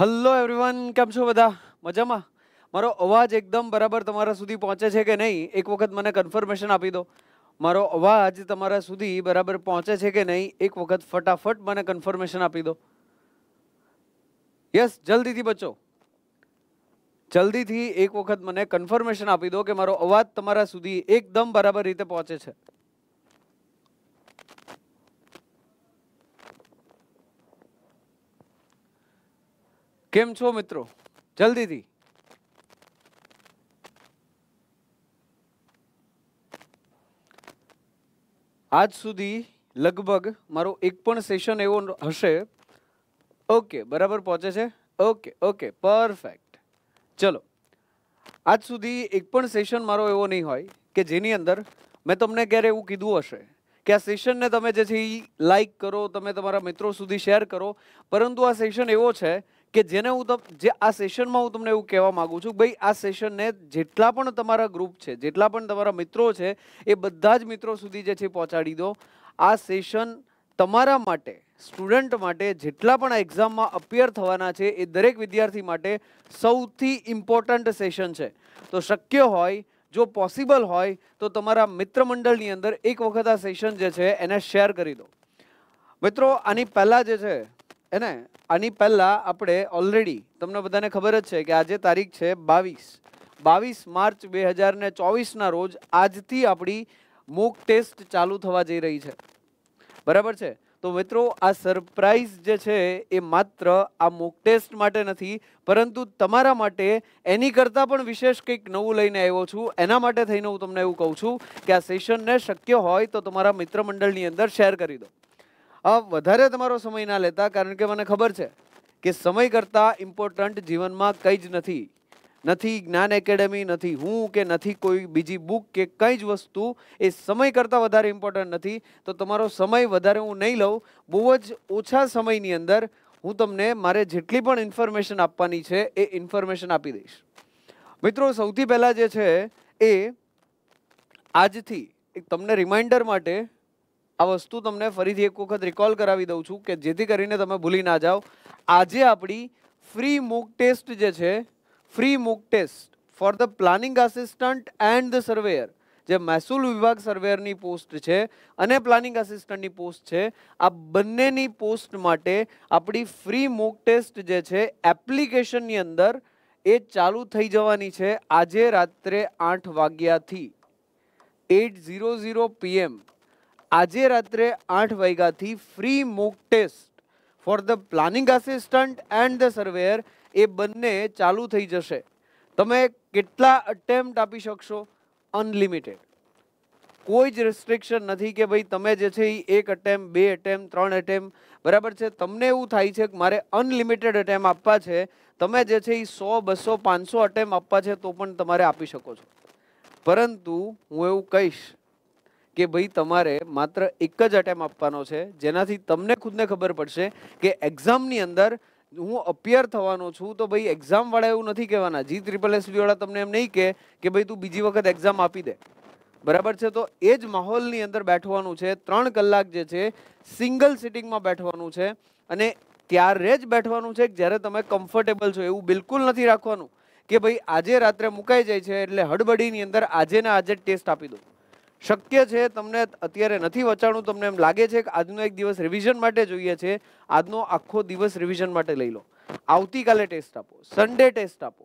hello everyone કેમ છો બધા મજામાં મારો અવાજ એકદમ બરાબર તમારા સુધી પહોંચે છે કે નહીં એક વખત મને કન્ફર્મેશન આપી દો મારો અવાજ તમારા સુધી બરાબર પહોંચે છે કે નહીં એક વખત ફટાફટ મને કન્ફર્મેશન આપી દો યસ જલ્દીથી બચો જલ્દીથી એક વખત મને કન્ફર્મેશન આપી દો કે મારો અવાજ તમારા સુધી એકદમ બરાબર રીતે પહોંચે છે કેમ છો મિત્રો જલ્દીથી આજ સુધી લગભગ મારો એક પણ સેશન એવો હશે ઓકે બરાબર પહોંચે છે ઓકે ઓકે પરફેક્ટ ચલો આજ સુધી એક પણ સેશન મારો એવો નહીં હોય કે જેની અંદર મેં તમને ક્યારે એવું કીધું હશે કે આ સેશનને તમે જે છે એ લાઈક કરો તમે તમારા મિત્રો સુધી શેર કરો પરંતુ આ સેશન એવો છે કે જેને હું જે આ સેશનમાં હું તમને એવું કહેવા માગું છું ભાઈ આ સેશનને જેટલા પણ તમારા ગ્રુપ છે જેટલા પણ તમારા મિત્રો છે એ બધા જ મિત્રો સુધી જે છે પહોંચાડી દો આ સેશન તમારા માટે સ્ટુડન્ટ માટે જેટલા પણ આ એક્ઝામમાં અપિયર થવાના છે એ દરેક વિદ્યાર્થી માટે સૌથી ઇમ્પોર્ટન્ટ સેશન છે તો શક્ય હોય જો પોસિબલ હોય તો તમારા મિત્ર મંડળની અંદર એક વખત આ સેશન જે છે એને શેર કરી દો મિત્રો આની પહેલાં જે છે એને આની પહેલાં આપણે ઓલરેડી તમને બધાને ખબર જ છે કે આજે તારીખ છે બાવીસ બાવીસ માર્ચ બે હજાર ને ચોવીસના રોજ આજથી આપણી મૂક ટેસ્ટ ચાલુ થવા જઈ રહી છે બરાબર છે તો મિત્રો આ સરપ્રાઈઝ જે છે એ માત્ર આ મૂક ટેસ્ટ માટે નથી પરંતુ તમારા માટે એની કરતાં પણ વિશેષ કંઈક નવું લઈને આવ્યો છું એના માટે થઈને હું તમને એવું કહું છું કે આ સેશનને શક્ય હોય તો તમારા મિત્રમંડળની અંદર શેર કરી દો આ વધારે તમારો સમય ના લેતા કારણ કે મને ખબર છે કે સમય કરતાં ઇમ્પોર્ટન્ટ જીવનમાં કંઈ જ નથી નથી જ્ઞાન એકેડેમી નથી હું કે નથી કોઈ બીજી બુક કે કંઈ જ વસ્તુ એ સમય કરતાં વધારે ઇમ્પોર્ટન્ટ નથી તો તમારો સમય વધારે હું નહીં લઉં બહુ જ ઓછા સમયની અંદર હું તમને મારે જેટલી પણ ઇન્ફોર્મેશન આપવાની છે એ ઇન્ફોર્મેશન આપી દઈશ મિત્રો સૌથી પહેલાં જે છે એ આજથી એક તમને રિમાઇન્ડર માટે આ વસ્તુ તમને ફરીથી એક વખત રિકોલ કરાવી દઉં છું કે જેથી કરીને તમે ભૂલી ના જાઓ આજે આપણી ફ્રી મૂક ટેસ્ટ જે છે free mock test for the planning assistant and the surveyor જે મહેસૂલ વિભાગ સર્વેયરની પોસ્ટ છે અને પ્લાનિંગ આસિસ્ટન્ટની પોસ્ટ છે આ બંનેની પોસ્ટ માટે આપણી ફ્રી મૂક ટેસ્ટ જે છે એપ્લિકેશનની અંદર એ ચાલુ થઈ જવાની છે આજે રાત્રે આઠ વાગ્યાથી એટ ઝીરો ઝીરો પીએમ આજે રાત્રે આઠ વાગ્યાથી free mock test for the planning assistant and the surveyor એ બંને ચાલુ થઈ જશે તમે કેટલા અટેમ્પ્ટ આપી શકશો અનલિમિટેડ કોઈ જ રિસ્ટ્રિક્શન નથી કે ભાઈ તમે જે છે એ એક અટેમ્પ બે અટેમ્પ ત્રણ અટેમ્પ બરાબર છે તમને એવું થાય છે કે મારે અનલિમિટેડ અટેમ્પ આપવા છે તમે જે છે એ સો બસો પાંચસો અટેમ્પ આપવા છે તો પણ તમારે આપી શકો છો પરંતુ હું એવું કહીશ કે ભાઈ તમારે માત્ર એક જ અટેમ્પ આપવાનો છે જેનાથી તમને ખુદને ખબર પડશે કે એક્ઝામની અંદર હું અપિયર થવાનો છું તો ભાઈ એક્ઝામવાળા એવું નથી કહેવાના જી ટ્રિપલ એસબીવાળા તમને એમ નહીં કહે કે ભાઈ તું બીજી વખત એક્ઝામ આપી દે બરાબર છે તો એ જ માહોલની અંદર બેઠવાનું છે ત્રણ કલાક જે છે સિંગલ સિટિંગમાં બેઠવાનું છે અને ત્યારે જ બેઠવાનું છે જ્યારે તમે કમ્ફર્ટેબલ છો એવું બિલકુલ નથી રાખવાનું કે ભાઈ આજે રાત્રે મુકાઈ જાય છે એટલે હડબડીની અંદર આજે ને આજે ટેસ્ટ આપી દો શક્ય છે તમને અત્યારે નથી વચાણું તમને એમ લાગે છે કે આજનો એક દિવસ રિવિઝન માટે જોઈએ છે આજનો આખો દિવસ રિવિઝન માટે લઈ લો આવતીકાલે ટેસ્ટ આપો સન્ડે ટેસ્ટ આપો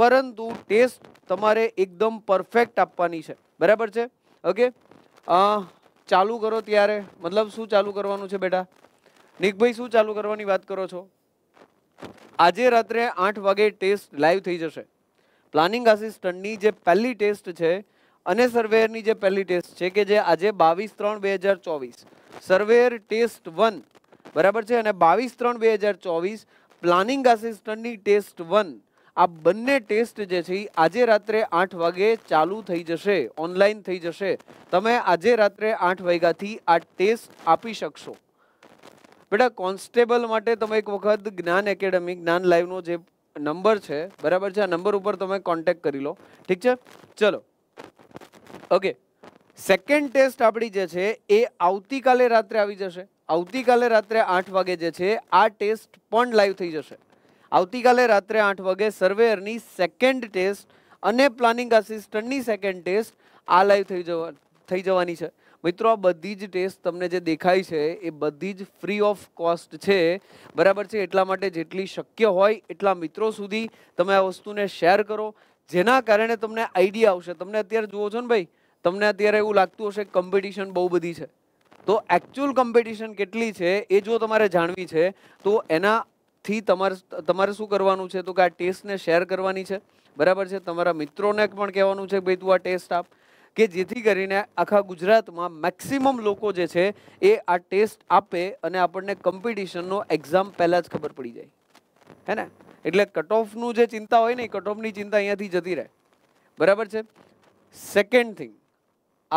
પરંતુ ટેસ્ટ તમારે એકદમ પરફેક્ટ આપવાની છે બરાબર છે ઓકે ચાલુ કરો ત્યારે મતલબ શું ચાલુ કરવાનું છે બેટા નિકભાઈ શું ચાલુ કરવાની વાત કરો છો આજે રાત્રે આઠ વાગે ટેસ્ટ લાઈવ થઈ જશે પ્લાનિંગ આસિસ્ટન્ટની જે પહેલી ટેસ્ટ છે અને સર્વેયરની જે પહેલી ટેસ્ટ છે કે જે આજે બાવીસ ત્રણ બે હજાર ચોવીસ સર્વેયર ટેસ્ટ વન બરાબર છે અને બાવીસ ત્રણ બે હજાર ચોવીસ પ્લાનિંગ આસિસ્ટન્ટની ટેસ્ટ વન આ બંને ટેસ્ટ જે છે આજે રાત્રે આઠ વાગે ચાલુ થઈ જશે ઓનલાઈન થઈ જશે તમે આજે રાત્રે આઠ વાગ્યાથી આ ટેસ્ટ આપી શકશો બેટા કોન્સ્ટેબલ માટે તમે એક વખત જ્ઞાન એકેડમી જ્ઞાન લાઈવનો જે નંબર છે બરાબર છે આ નંબર ઉપર તમે કોન્ટેક્ટ કરી લો ઠીક છે ચલો ઓકે સેકન્ડ ટેસ્ટ આપણી જે છે એ આવતીકાલે રાત્રે આવી જશે આવતીકાલે રાત્રે આઠ વાગે જે છે આ ટેસ્ટ પણ લાઈવ થઈ જશે આવતીકાલે રાત્રે આઠ વાગે સર્વેયરની સેકન્ડ ટેસ્ટ અને પ્લાનિંગ આસિસ્ટન્ટની સેકન્ડ ટેસ્ટ આ લાઈવ થઈ જવા થઈ જવાની છે મિત્રો આ બધી જ ટેસ્ટ તમને જે દેખાય છે એ બધી જ ફ્રી ઓફ કોસ્ટ છે બરાબર છે એટલા માટે જેટલી શક્ય હોય એટલા મિત્રો સુધી તમે આ વસ્તુને શેર કરો જેના કારણે તમને આઈડિયા આવશે તમને અત્યારે જુઓ છો ને ભાઈ તમને અત્યારે એવું લાગતું હશે કોમ્પિટિશન બહુ બધી છે તો એકચ્યુઅલ કોમ્પિટિશન કેટલી છે એ જો તમારે જાણવી છે તો એનાથી તમારે તમારે શું કરવાનું છે તો કે આ ટેસ્ટને શેર કરવાની છે બરાબર છે તમારા મિત્રોને પણ કહેવાનું છે ભાઈ તું આ ટેસ્ટ આપ કે જેથી કરીને આખા ગુજરાતમાં મેક્સિમમ લોકો જે છે એ આ ટેસ્ટ આપે અને આપણને કોમ્પિટિશનનો એક્ઝામ પહેલાં જ ખબર પડી જાય હે ને એટલે કટ ઓફનું જે ચિંતા હોય ને એ કટ ઓફની ચિંતા અહીંયાથી જતી રહે બરાબર છે સેકન્ડ થિંગ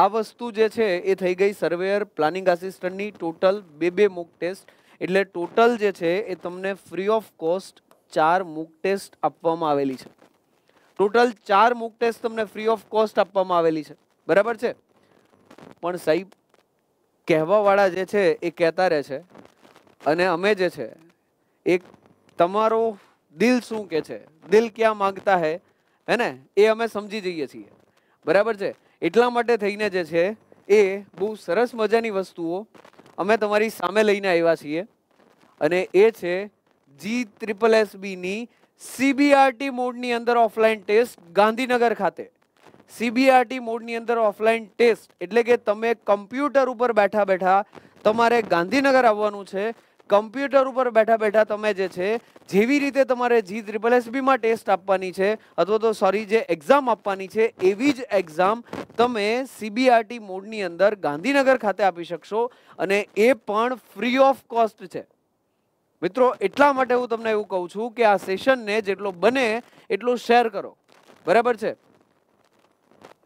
આ વસ્તુ જે છે એ થઈ ગઈ સર્વેયર પ્લાનિંગ આસિસ્ટન્ટની ટોટલ બે બે મુક ટેસ્ટ એટલે ટોટલ જે છે એ તમને ફ્રી ઓફ કોસ્ટ ચાર મુક ટેસ્ટ આપવામાં આવેલી છે ટોટલ ચાર મુક ટેસ્ટ તમને ફ્રી ઓફ કોસ્ટ આપવામાં આવેલી છે બરાબર છે પણ સાહેબ કહેવાવાળા જે છે એ કહેતા રહે છે અને અમે જે છે એક તમારો દિલ શું કે છે દિલ ક્યાં માંગતા હે હે એ અમે સમજી જઈએ છીએ બરાબર છે એટલા માટે થઈને જે છે એ બહુ સરસ મજાની વસ્તુઓ અમે તમારી સામે લઈને આવ્યા છીએ અને એ છે જી ત્રિપલ એસ બીની સીબીઆરટી મોડની અંદર ઓફલાઈન ટેસ્ટ ગાંધીનગર ખાતે સીબીઆરટી મોડની અંદર ઓફલાઈન ટેસ્ટ એટલે કે તમે કમ્પ્યુટર ઉપર બેઠા બેઠા તમારે ગાંધીનગર આવવાનું છે કમ્પ્યુટર ઉપર બેઠા બેઠા તમે જે છે જેવી રીતે તમારે જી ત્રિપલ એસબીમાં ટેસ્ટ આપવાની છે અથવા તો સોરી જે એક્ઝામ આપવાની છે એવી જ એક્ઝામ તમે સીબીઆરટી મોડની અંદર ગાંધીનગર ખાતે આપી શકશો અને એ પણ ફ્રી ઓફ કોસ્ટ છે મિત્રો એટલા માટે હું તમને એવું કહું છું કે આ સેશનને જેટલો બને એટલો શેર કરો બરાબર છે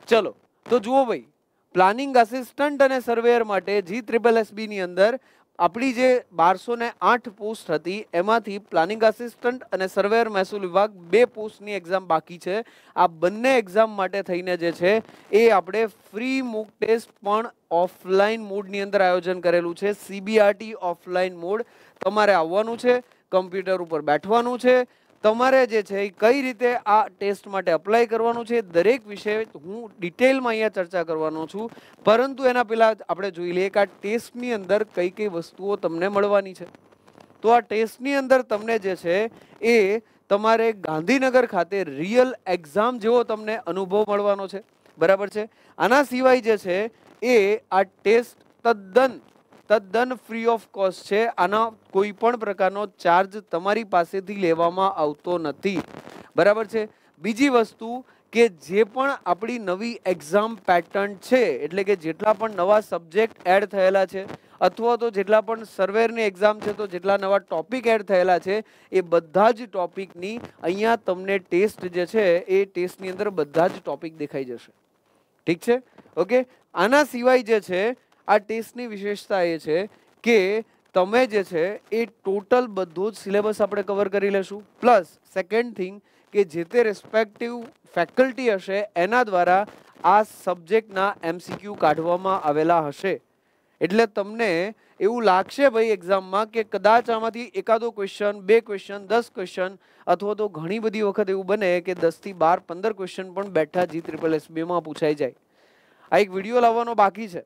ચલો તો જુઓ ભાઈ પ્લાનિંગ આસિસ્ટન્ટ અને સર્વેયર માટે જી ત્રિપલ એસબીની અંદર આપણી જે બારસો ને આઠ પોસ્ટ હતી એમાંથી પ્લાનિંગ આસિસ્ટન્ટ અને સર્વેયર મહેસૂલ વિભાગ બે પોસ્ટની એક્ઝામ બાકી છે આ બંને એક્ઝામ માટે થઈને જે છે એ આપણે ફ્રી મુક ટેસ્ટ પણ ઓફલાઈન મોડની અંદર આયોજન કરેલું છે સીબીઆરટી ઓફલાઈન મોડ તમારે આવવાનું છે કમ્પ્યુટર ઉપર બેઠવાનું છે તમારે જે છે એ કઈ રીતે આ ટેસ્ટ માટે અપ્લાય કરવાનું છે દરેક વિષય હું ડિટેલમાં અહીંયા ચર્ચા કરવાનો છું પરંતુ એના પહેલાં આપણે જોઈ લઈએ કે આ ટેસ્ટની અંદર કઈ કઈ વસ્તુઓ તમને મળવાની છે તો આ ટેસ્ટની અંદર તમને જે છે એ તમારે ગાંધીનગર ખાતે રિયલ એક્ઝામ જેવો તમને અનુભવ મળવાનો છે બરાબર છે આના સિવાય જે છે એ આ ટેસ્ટ તદ્દન તદ્દન ફ્રી ઓફ કોસ્ટ છે આના કોઈ પણ પ્રકારનો ચાર્જ તમારી પાસેથી લેવામાં આવતો નથી બરાબર છે બીજી વસ્તુ કે જે પણ આપણી નવી એક્ઝામ પેટર્ન છે એટલે કે જેટલા પણ નવા સબ્જેક્ટ એડ થયેલા છે અથવા તો જેટલા પણ સર્વેરની એક્ઝામ છે તો જેટલા નવા ટોપિક એડ થયેલા છે એ બધા જ ટોપિકની અહીંયા તમને ટેસ્ટ જે છે એ ટેસ્ટની અંદર બધા જ ટોપિક દેખાઈ જશે ઠીક છે ઓકે આના સિવાય જે છે આ ટેસ્ટની વિશેષતા એ છે કે તમે જે છે એ ટોટલ બધું જ સિલેબસ આપણે કવર કરી લેશું પ્લસ સેકન્ડ થિંગ કે જે તે રેસ્પેક્ટિવ ફેકલ્ટી હશે એના દ્વારા આ સબ્જેક્ટના એમસીક્યુ કાઢવામાં આવેલા હશે એટલે તમને એવું લાગશે ભાઈ એક્ઝામમાં કે કદાચ આમાંથી એકાદો ક્વેશ્ચન બે ક્વેશ્ચન દસ ક્વેશ્ચન અથવા તો ઘણી બધી વખત એવું બને કે દસથી બાર પંદર ક્વેશ્ચન પણ બેઠા જી ત્રિપલ એસબીમાં પૂછાઈ જાય આ એક વિડીયો લાવવાનો બાકી છે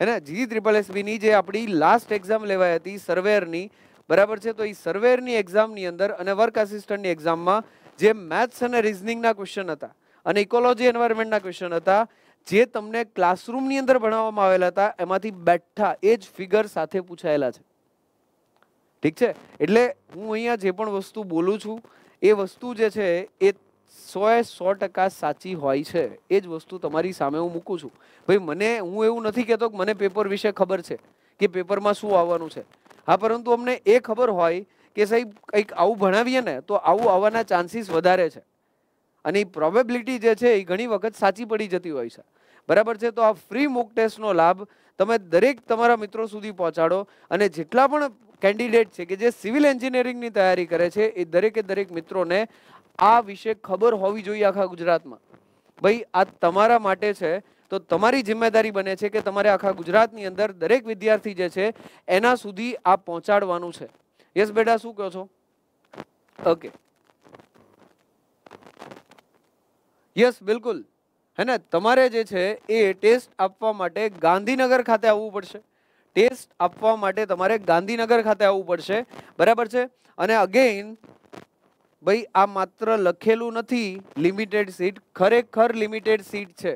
હે જી ત્રિપલ એસબીની જે આપણી લાસ્ટ એક્ઝામ લેવાઈ હતી સર્વેરની બરાબર છે તો એ સર્વેરની એક્ઝામની અંદર અને વર્ક આસિસ્ટન્ટની એક્ઝામમાં જે મેથ્સ અને રિઝનિંગના ક્વેશ્ચન હતા અને ઇકોલોજી એન્વાયરમેન્ટના ક્વેશ્ચન હતા જે તમને ક્લાસરૂમની અંદર ભણાવવામાં આવેલા હતા એમાંથી બેઠા એ જ ફિગર સાથે પૂછાયેલા છે ઠીક છે એટલે હું અહીંયા જે પણ વસ્તુ બોલું છું એ વસ્તુ જે છે એ સોએ સો ટકા સાચી હોય છે એ જ વસ્તુ તમારી સામે હું મૂકું છું ભાઈ મને હું એવું નથી કહેતો કે મને પેપર વિશે ખબર છે કે પેપરમાં શું આવવાનું છે હા પરંતુ અમને એ ખબર હોય કે સાહેબ કંઈક આવું ભણાવીએ ને તો આવું આવવાના ચાન્સીસ વધારે છે અને એ પ્રોબેબિલિટી જે છે એ ઘણી વખત સાચી પડી જતી હોય છે બરાબર છે તો આ ફ્રી મોક ટેસ્ટનો લાભ તમે દરેક તમારા મિત્રો સુધી પહોંચાડો અને જેટલા પણ કેન્ડિડેટ છે કે જે સિવિલ એન્જિનિયરિંગની તૈયારી કરે છે એ દરેકે દરેક મિત્રોને આ વિશે ખબર હોવી જોઈએ આખા ગુજરાતમાં ભાઈ આ તમારા માટે છે તો તમારી જિમ્મેદારી બને છે કે તમારે આખા ગુજરાતની અંદર દરેક વિદ્યાર્થી જે છે એના સુધી આ પહોંચાડવાનું છે યસ બેટા શું કહો છો ઓકે યસ બિલકુલ હે ને તમારે જે છે એ ટેસ્ટ આપવા માટે ગાંધીનગર ખાતે આવવું પડશે ટેસ્ટ આપવા માટે તમારે ગાંધીનગર ખાતે આવવું પડશે બરાબર છે અને અગેઇન ભાઈ આ માત્ર લખેલું નથી લિમિટેડ સીટ ખરેખર લિમિટેડ સીટ છે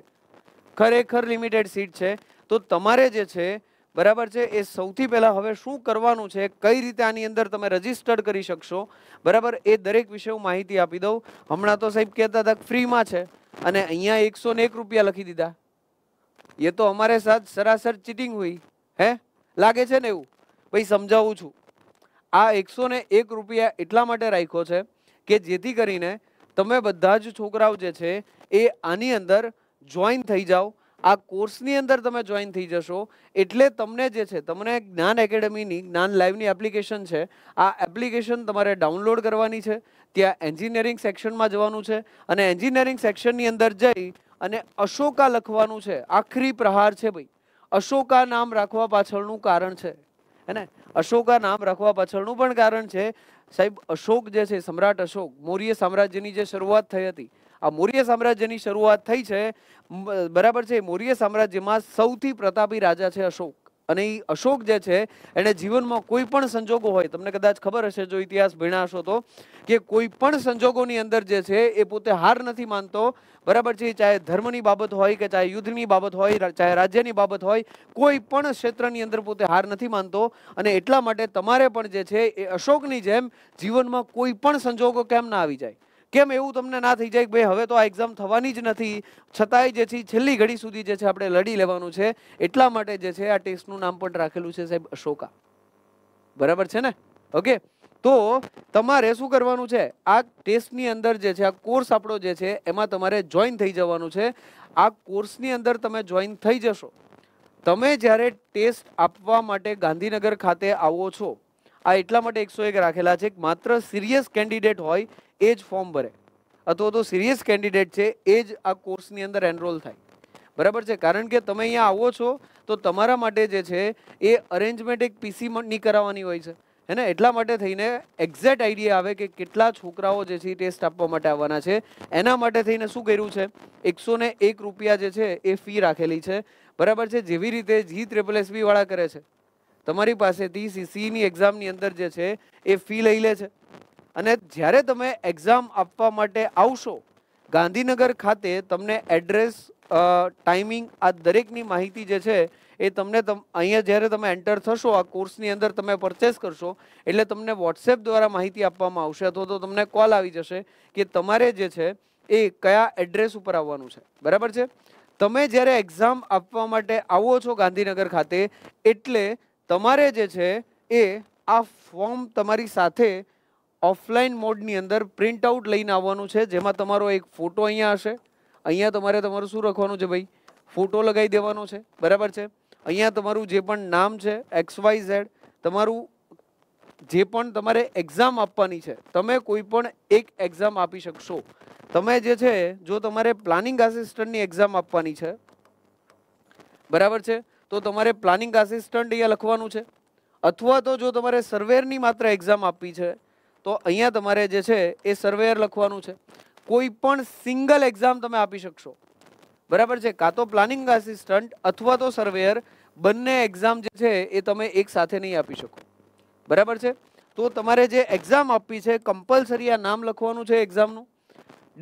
ખરેખર લિમિટેડ સીટ છે તો તમારે જે છે બરાબર છે એ સૌથી પહેલાં હવે શું કરવાનું છે કઈ રીતે આની અંદર તમે રજીસ્ટર્ડ કરી શકશો બરાબર એ દરેક વિશે હું માહિતી આપી દઉં હમણાં તો સાહેબ કહેતા હતા ફ્રીમાં છે અને અહીંયા એકસો ને એક રૂપિયા લખી દીધા એ તો અમારે સાથ સરાસર ચીટિંગ હોય હે લાગે છે ને એવું ભાઈ સમજાવું છું આ એકસો ને એક રૂપિયા એટલા માટે રાખ્યો છે કે જેથી કરીને તમે બધા જ છોકરાઓ જે છે એ આની અંદર જોઈન થઈ જાઓ આ કોર્સની અંદર તમે જોઈન થઈ જશો એટલે તમને જે છે તમને જ્ઞાન એકેડમીની જ્ઞાન લાઈવની એપ્લિકેશન છે આ એપ્લિકેશન તમારે ડાઉનલોડ કરવાની છે ત્યાં એન્જિનિયરિંગ સેક્શનમાં જવાનું છે અને એન્જિનિયરિંગ સેક્શનની અંદર જઈ અને અશોકા લખવાનું છે આખરી પ્રહાર છે ભાઈ અશોકા નામ રાખવા પાછળનું કારણ છે હે ને અશોકા નામ રાખવા પાછળનું પણ કારણ છે સાહેબ અશોક જે છે સમ્રાટ અશોક મૌર્ય સામ્રાજ્યની જે શરૂઆત થઈ હતી આ મૌર્ય સામ્રાજ્યની શરૂઆત થઈ છે બરાબર છે મૌર્ય સામ્રાજ્યમાં સૌથી પ્રતાપી રાજા છે અશોક અને એ અશોક જે છે એણે જીવનમાં કોઈ પણ સંજોગો હોય તમને કદાચ ખબર હશે જો ઇતિહાસ ભણ્યા તો કે કોઈ પણ સંજોગોની અંદર જે છે એ પોતે હાર નથી માનતો બરાબર છે ચાહે ધર્મની બાબત હોય કે ચાહે યુદ્ધની બાબત હોય ચાહે રાજ્યની બાબત હોય કોઈ પણ ક્ષેત્રની અંદર પોતે હાર નથી માનતો અને એટલા માટે તમારે પણ જે છે એ અશોકની જેમ જીવનમાં કોઈ પણ સંજોગો કેમ ના આવી જાય કેમ એવું તમને ના થઈ જાય કે ભાઈ હવે તો આ એક્ઝામ થવાની જ નથી છતાંય જે છે છેલ્લી ઘડી સુધી જે છે આપણે લડી લેવાનું છે એટલા માટે જે છે આ ટેસ્ટનું નામ પણ રાખેલું છે સાહેબ અશોકા બરાબર છે ને ઓકે તો તમારે શું કરવાનું છે આ ટેસ્ટની અંદર જે છે આ કોર્સ આપણો જે છે એમાં તમારે જોઈન થઈ જવાનું છે આ કોર્સની અંદર તમે જોઈન થઈ જશો તમે જ્યારે ટેસ્ટ આપવા માટે ગાંધીનગર ખાતે આવો છો આ એટલા માટે એકસો એક રાખેલા છે માત્ર સિરિયસ કેન્ડિડેટ હોય એ જ ફોર્મ ભરે અથવા તો સિરિયસ કેન્ડિડેટ છે એ જ આ કોર્સની અંદર એનરોલ થાય બરાબર છે કારણ કે તમે અહીંયા આવો છો તો તમારા માટે જે છે એ અરેન્જમેન્ટ એક પીસીની કરાવવાની હોય છે એને એટલા માટે થઈને એક્ઝેક્ટ આઈડિયા આવે કે કેટલા છોકરાઓ જે છે ટેસ્ટ આપવા માટે આવવાના છે એના માટે થઈને શું કર્યું છે એકસો એક રૂપિયા જે છે એ ફી રાખેલી છે બરાબર છે જેવી રીતે જી ત્રિપલ એસબી વાળા કરે છે તમારી પાસેથી સીસીની એક્ઝામની અંદર જે છે એ ફી લઈ લે છે અને જ્યારે તમે એક્ઝામ આપવા માટે આવશો ગાંધીનગર ખાતે તમને એડ્રેસ ટાઈમિંગ આ દરેકની માહિતી જે છે એ તમને અહીંયા જ્યારે તમે એન્ટર થશો આ કોર્સની અંદર તમે પરચેસ કરશો એટલે તમને વોટ્સએપ દ્વારા માહિતી આપવામાં આવશે અથવા તો તમને કોલ આવી જશે કે તમારે જે છે એ કયા એડ્રેસ ઉપર આવવાનું છે બરાબર છે તમે જ્યારે એક્ઝામ આપવા માટે આવો છો ગાંધીનગર ખાતે એટલે તમારે જે છે એ આ ફોર્મ તમારી સાથે ઓફલાઈન મોડની અંદર પ્રિન્ટ આઉટ લઈને આવવાનું છે જેમાં તમારો એક ફોટો અહીંયા હશે અહીંયા તમારે તમારું શું રાખવાનું છે ભાઈ ફોટો લગાવી દેવાનો છે બરાબર છે અહીંયા તમારું જે પણ નામ છે એક્સ વાય ઝેડ તમારું જે પણ તમારે એક્ઝામ આપવાની છે તમે કોઈ પણ એક એક્ઝામ આપી શકશો તમે જે છે જો તમારે પ્લાનિંગ આસિસ્ટન્ટની એક્ઝામ આપવાની છે બરાબર છે તો તમારે પ્લાનિંગ આસિસ્ટન્ટ અહીંયા લખવાનું છે અથવા તો જો તમારે સર્વેરની માત્ર એક્ઝામ આપવી છે તો અહીંયા તમારે જે છે એ સર્વેયર લખવાનું છે કોઈ પણ સિંગલ એક્ઝામ તમે આપી શકશો બરાબર છે કાં તો પ્લાનિંગ આસિસ્ટન્ટ અથવા તો સર્વેયર બંને એક્ઝામ જે છે એ તમે એક સાથે નહીં આપી શકો બરાબર છે તો તમારે જે એક્ઝામ આપવી છે કમ્પલસરી આ નામ લખવાનું છે એક્ઝામનું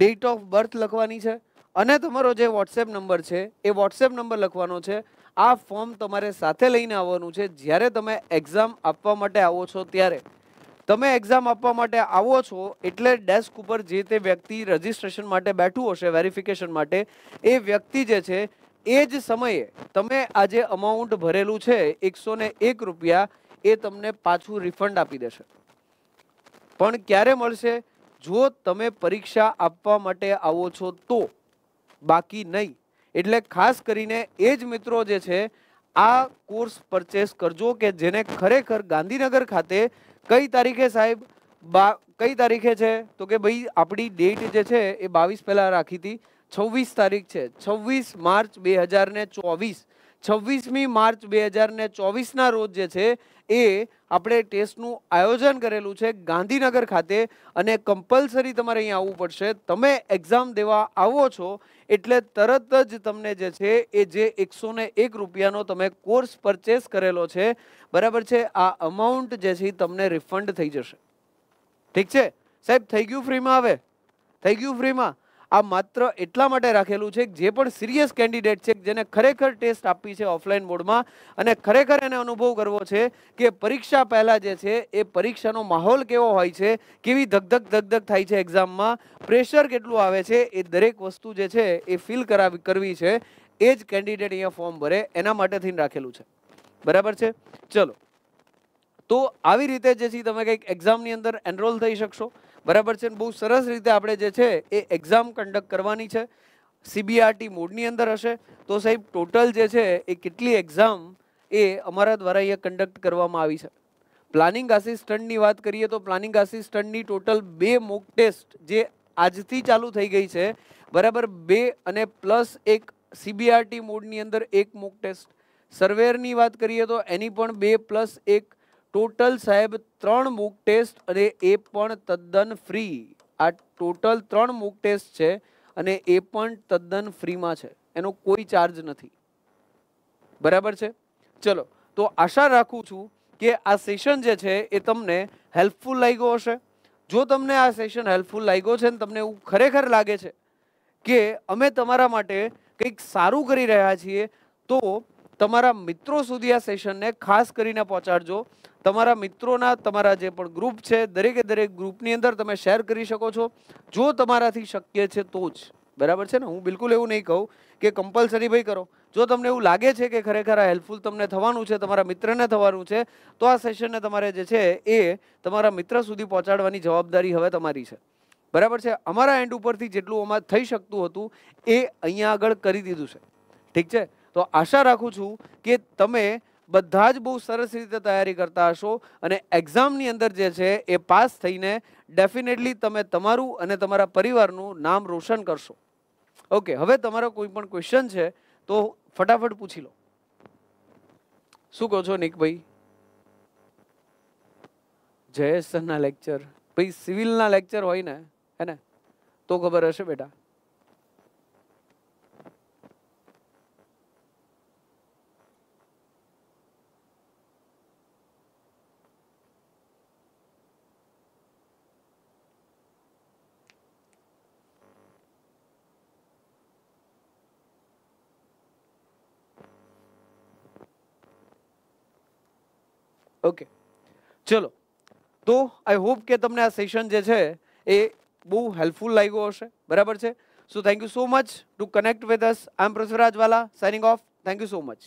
ડેટ ઓફ બર્થ લખવાની છે અને તમારો જે વોટ્સએપ નંબર છે એ વોટ્સએપ નંબર લખવાનો છે આ ફોર્મ તમારે સાથે લઈને આવવાનું છે જ્યારે તમે એક્ઝામ આપવા માટે આવો છો ત્યારે તમે એક્ઝામ આપવા માટે આવો છો એટલે ડેસ્ક ઉપર જે તે વ્યક્તિ રજીસ્ટ્રેશન માટે બેઠું હશે વેરિફિકેશન માટે એ વ્યક્તિ જે છે એ જ સમયે તમે આ જે અમાઉન્ટ ભરેલું છે એકસો એક રૂપિયા એ તમને પાછું રિફંડ આપી દેશે પણ ક્યારે મળશે જો તમે પરીક્ષા આપવા માટે આવો છો તો બાકી નહીં એટલે ખાસ કરીને એ જ મિત્રો જે છે આ કોર્સ પરચેસ કરજો કે જેને ખરેખર ગાંધીનગર ખાતે કઈ તારીખે સાહેબ બા કઈ તારીખે છે તો કે ભાઈ આપણી ડેટ જે છે એ બાવીસ પહેલાં રાખી હતી છવ્વીસ તારીખ છે છવ્વીસ માર્ચ બે હજાર ને ચોવીસ છવ્વીસમી માર્ચ બે હજારને ચોવીસના રોજ જે છે એ આપણે ટેસ્ટનું આયોજન કરેલું છે ગાંધીનગર ખાતે અને કમ્પલસરી તમારે અહીંયા આવવું પડશે તમે એક્ઝામ દેવા આવો છો એટલે તરત જ તમને જે છે એ જે એકસો એક રૂપિયાનો તમે કોર્સ પરચેસ કરેલો છે બરાબર છે આ અમાઉન્ટ જે છે તમને રિફંડ થઈ જશે ઠીક છે સાહેબ થઈ ગયું ફ્રીમાં હવે થઈ ગયું ફ્રીમાં આ માત્ર એટલા માટે રાખેલું છે જે પણ સિરિયસ કેન્ડિડેટ છે જેને ખરેખર ટેસ્ટ આપી છે ઓફલાઈન મોડમાં અને ખરેખર એને અનુભવ કરવો છે કે પરીક્ષા પહેલાં જે છે એ પરીક્ષાનો માહોલ કેવો હોય છે કેવી ધગધગ ધગધગ થાય છે એક્ઝામમાં પ્રેશર કેટલું આવે છે એ દરેક વસ્તુ જે છે એ ફિલ કરાવી કરવી છે એ જ કેન્ડિડેટ અહીંયા ફોર્મ ભરે એના માટે થઈને રાખેલું છે બરાબર છે ચલો તો આવી રીતે જેથી તમે કંઈક એક્ઝામની અંદર એનરોલ થઈ શકશો બરાબર છે બહુ સરસ રીતે આપણે જે છે એ એક્ઝામ કન્ડક્ટ કરવાની છે સીબીઆરટી મોડની અંદર હશે તો સાહેબ ટોટલ જે છે એ કેટલી એક્ઝામ એ અમારા દ્વારા અહીંયા કન્ડક્ટ કરવામાં આવી છે પ્લાનિંગ આસિસ્ટન્ટની વાત કરીએ તો પ્લાનિંગ આસિસ્ટન્ટની ટોટલ બે મોક ટેસ્ટ જે આજથી ચાલુ થઈ ગઈ છે બરાબર બે અને પ્લસ એક સીબીઆરટી મોડની અંદર એક મોક ટેસ્ટ સર્વેરની વાત કરીએ તો એની પણ બે પ્લસ એક ટોટલ સાહેબ ત્રણ મૂક ટેસ્ટ અને એ પણ તદ્દન ફ્રી આ ટોટલ ત્રણ મૂક ટેસ્ટ છે અને એ પણ તદ્દન ફ્રીમાં છે એનો કોઈ ચાર્જ નથી બરાબર છે ચલો તો આશા રાખું છું કે આ સેશન જે છે એ તમને હેલ્પફુલ લાગ્યો હશે જો તમને આ સેશન હેલ્પફુલ લાગ્યો છે ને તમને એવું ખરેખર લાગે છે કે અમે તમારા માટે કંઈક સારું કરી રહ્યા છીએ તો તમારા મિત્રો સુધી આ સેશનને ખાસ કરીને પહોંચાડજો તમારા મિત્રોના તમારા જે પણ ગ્રુપ છે દરેકે દરેક ગ્રુપની અંદર તમે શેર કરી શકો છો જો તમારાથી શક્ય છે તો જ બરાબર છે ને હું બિલકુલ એવું નહીં કહું કે કમ્પલસરી ભાઈ કરો જો તમને એવું લાગે છે કે ખરેખર આ હેલ્પફુલ તમને થવાનું છે તમારા મિત્રને થવાનું છે તો આ સેશનને તમારે જે છે એ તમારા મિત્ર સુધી પહોંચાડવાની જવાબદારી હવે તમારી છે બરાબર છે અમારા એન્ડ ઉપરથી જેટલું અમારે થઈ શકતું હતું એ અહીંયા આગળ કરી દીધું છે ઠીક છે તો આશા રાખું છું કે તમે બધા જ બહુ સરસ રીતે તૈયારી કરતા હશો અને એક્ઝામની અંદર જે છે એ પાસ થઈને ડેફિનેટલી તમે તમારું અને તમારા પરિવારનું નામ રોશન કરશો ઓકે હવે તમારો કોઈ પણ ક્વેશ્ચન છે તો ફટાફટ પૂછી લો શું કહો છો નિકભાઈ જયેશ સરના લેક્ચર ભાઈ સિવિલના લેક્ચર હોય ને હે ને તો ખબર હશે બેટા ઓકે ચલો તો આઈ હોપ કે તમને આ સેશન જે છે એ બહુ હેલ્પફુલ લાગ્યો હશે બરાબર છે so thank you so much to connect with us I am Prithviraj signing off thank you so much